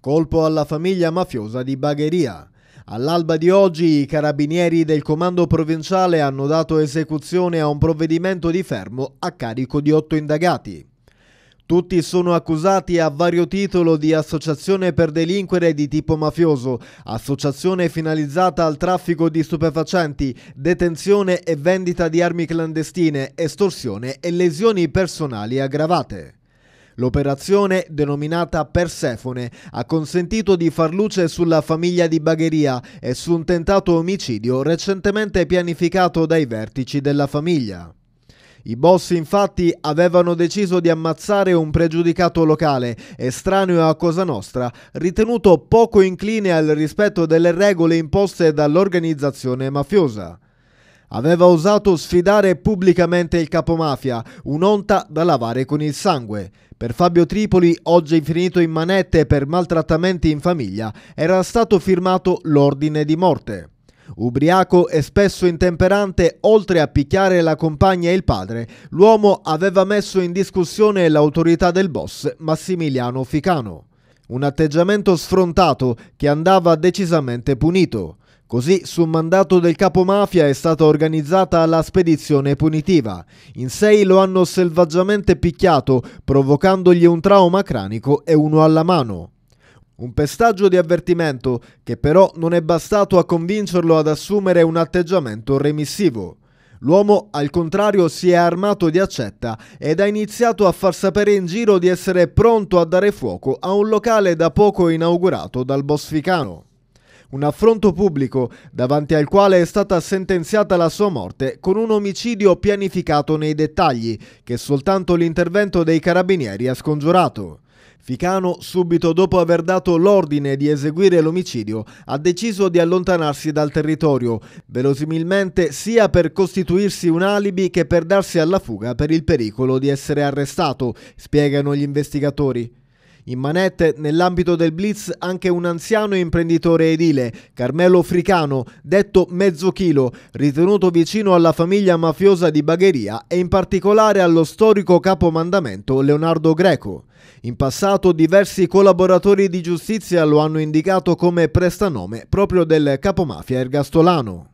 Colpo alla famiglia mafiosa di Bagheria. All'alba di oggi i carabinieri del comando provinciale hanno dato esecuzione a un provvedimento di fermo a carico di otto indagati. Tutti sono accusati a vario titolo di associazione per delinquere di tipo mafioso, associazione finalizzata al traffico di stupefacenti, detenzione e vendita di armi clandestine, estorsione e lesioni personali aggravate. L'operazione, denominata Persefone, ha consentito di far luce sulla famiglia di Bagheria e su un tentato omicidio recentemente pianificato dai vertici della famiglia. I boss infatti avevano deciso di ammazzare un pregiudicato locale, estraneo a Cosa Nostra, ritenuto poco incline al rispetto delle regole imposte dall'organizzazione mafiosa aveva osato sfidare pubblicamente il capomafia, un'onta da lavare con il sangue. Per Fabio Tripoli, oggi finito in manette per maltrattamenti in famiglia, era stato firmato l'ordine di morte. Ubriaco e spesso intemperante, oltre a picchiare la compagna e il padre, l'uomo aveva messo in discussione l'autorità del boss Massimiliano Ficano. Un atteggiamento sfrontato che andava decisamente punito. Così, su mandato del capo mafia, è stata organizzata la spedizione punitiva. In sei lo hanno selvaggiamente picchiato, provocandogli un trauma cranico e uno alla mano. Un pestaggio di avvertimento che però non è bastato a convincerlo ad assumere un atteggiamento remissivo. L'uomo, al contrario, si è armato di accetta ed ha iniziato a far sapere in giro di essere pronto a dare fuoco a un locale da poco inaugurato dal Bosficano un affronto pubblico davanti al quale è stata sentenziata la sua morte con un omicidio pianificato nei dettagli che soltanto l'intervento dei carabinieri ha scongiurato. Ficano, subito dopo aver dato l'ordine di eseguire l'omicidio, ha deciso di allontanarsi dal territorio, verosimilmente sia per costituirsi un alibi che per darsi alla fuga per il pericolo di essere arrestato, spiegano gli investigatori. In manette, nell'ambito del Blitz, anche un anziano imprenditore edile, Carmelo Fricano, detto Mezzo Chilo, ritenuto vicino alla famiglia mafiosa di Bagheria e in particolare allo storico capomandamento Leonardo Greco. In passato diversi collaboratori di giustizia lo hanno indicato come prestanome proprio del capomafia ergastolano.